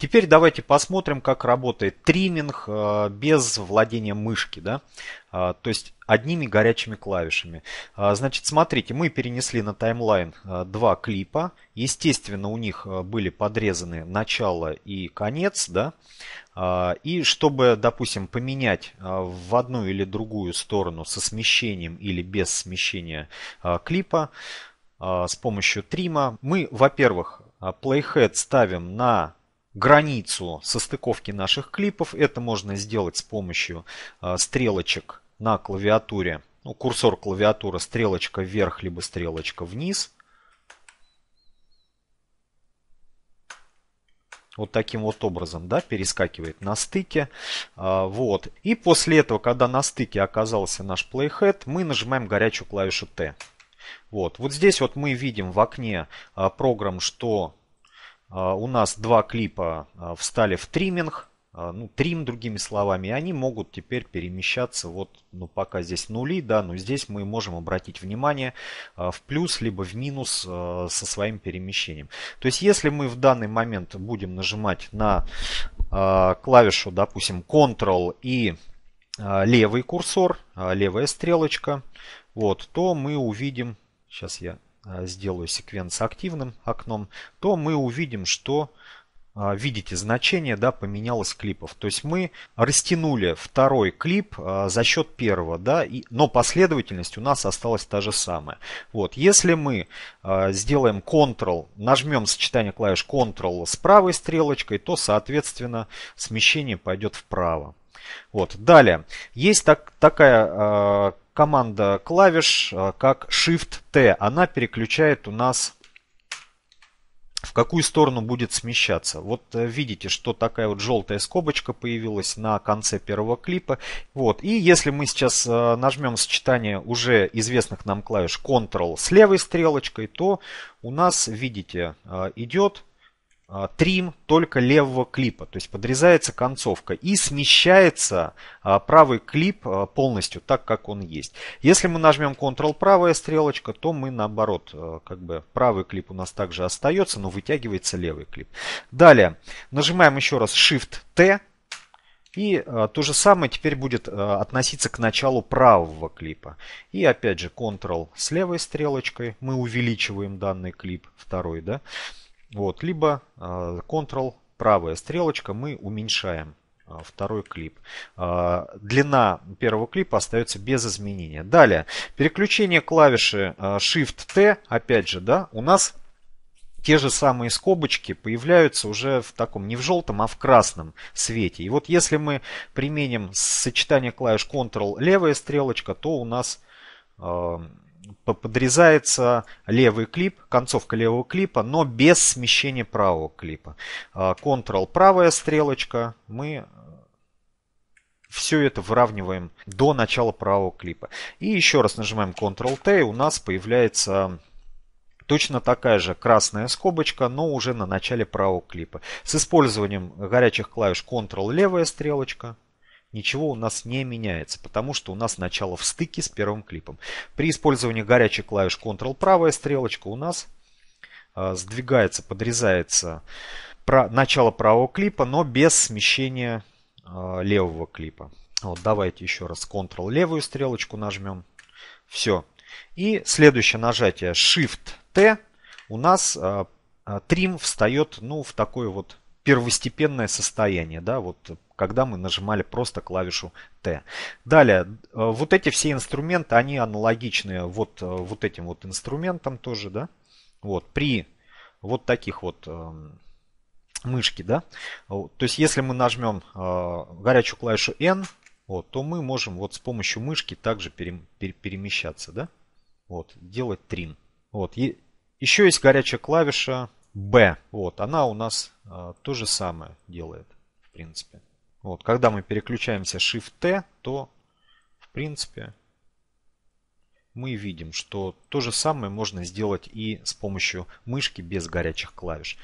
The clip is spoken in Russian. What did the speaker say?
Теперь давайте посмотрим, как работает триминг э, без владения мышки, да? Э, то есть одними горячими клавишами. Э, значит, смотрите, мы перенесли на таймлайн два клипа. Естественно, у них были подрезаны начало и конец, да? И чтобы, допустим, поменять в одну или другую сторону со смещением или без смещения клипа с помощью трима, мы, во-первых, Playhead ставим на границу состыковки наших клипов. Это можно сделать с помощью э, стрелочек на клавиатуре. Ну, курсор клавиатуры, стрелочка вверх, либо стрелочка вниз. вот таким вот образом, да, перескакивает на стыке. А, вот. И после этого, когда на стыке оказался наш playhead, мы нажимаем горячую клавишу T. Вот. вот здесь вот мы видим в окне а, программ, что а, у нас два клипа а, встали в триминг, а, ну, трим, другими словами, и они могут теперь перемещаться, вот, ну, пока здесь нули, да, но здесь мы можем обратить внимание в плюс, либо в минус со своим перемещением. То есть, если мы в данный момент будем нажимать на клавишу, допустим, Ctrl и левый курсор, левая стрелочка, вот, то мы увидим, сейчас я а, сделаю секвенс активным окном, то мы увидим, что а, видите, значение да, поменялось клипов. То есть мы растянули второй клип а, за счет первого, да, и, но последовательность у нас осталась та же самая. Вот, если мы сделаем Ctrl, нажмем сочетание клавиш Ctrl с правой стрелочкой, то, соответственно, смещение пойдет вправо. Вот. Далее. Есть так, такая э, команда клавиш, э, как Shift-T. Она переключает у нас в какую сторону будет смещаться. Вот э, видите, что такая вот желтая скобочка появилась на конце первого клипа. Вот. И если мы сейчас э, нажмем сочетание уже известных нам клавиш Ctrl с левой стрелочкой, то у нас, видите, э, идет а, трим только левого клипа, то есть подрезается концовка и смещается а, правый клип а, полностью так, как он есть. Если мы нажмем Ctrl правая стрелочка, то мы наоборот, как бы правый клип у нас также остается, но вытягивается левый клип. Далее нажимаем еще раз Shift T, и то же самое теперь будет относиться к началу правого клипа. И опять же Ctrl с левой стрелочкой мы увеличиваем данный клип, второй, да. Вот, либо Ctrl, а, правая стрелочка, мы уменьшаем а, второй клип. А, длина первого клипа остается без изменения. Далее, переключение клавиши Shift-T, опять же, да, у нас те же самые скобочки появляются уже в таком, не в желтом, а в красном свете. И вот если мы применим сочетание клавиш Ctrl левая стрелочка, то у нас подрезается левый клип, концовка левого клипа, но без смещения правого клипа. Ctrl а, правая стрелочка, мы э, все это выравниваем до начала правого клипа. И еще раз нажимаем Ctrl-T, у нас появляется точно такая же красная скобочка, но уже на начале правого клипа. С использованием горячих клавиш Ctrl левая стрелочка, Ничего у нас не меняется, потому что у нас начало в стыке с первым клипом. При использовании горячей клавиш Ctrl правая стрелочка у нас а, сдвигается, подрезается начало правого клипа, но без смещения а, левого клипа. Вот давайте еще раз Ctrl левую стрелочку нажмем. Все. И следующее нажатие Shift-T у нас а, трим встает ну, в такой вот первостепенное состояние, да, вот когда мы нажимали просто клавишу Т. Далее, э, вот эти все инструменты, они аналогичны вот, э, вот этим вот инструментам тоже, да. Вот, при вот таких вот эм, мышки, да. То есть, если мы нажмем э, горячую клавишу N, вот, то мы можем вот с помощью мышки также пере, пере, перемещаться, да. Вот, делать трим. Вот, и еще есть горячая клавиша B. Вот, она у нас э, то же самое делает, в принципе. Вот, когда мы переключаемся Shift-T, то, в принципе, мы видим, что то же самое можно сделать и с помощью мышки без горячих клавиш.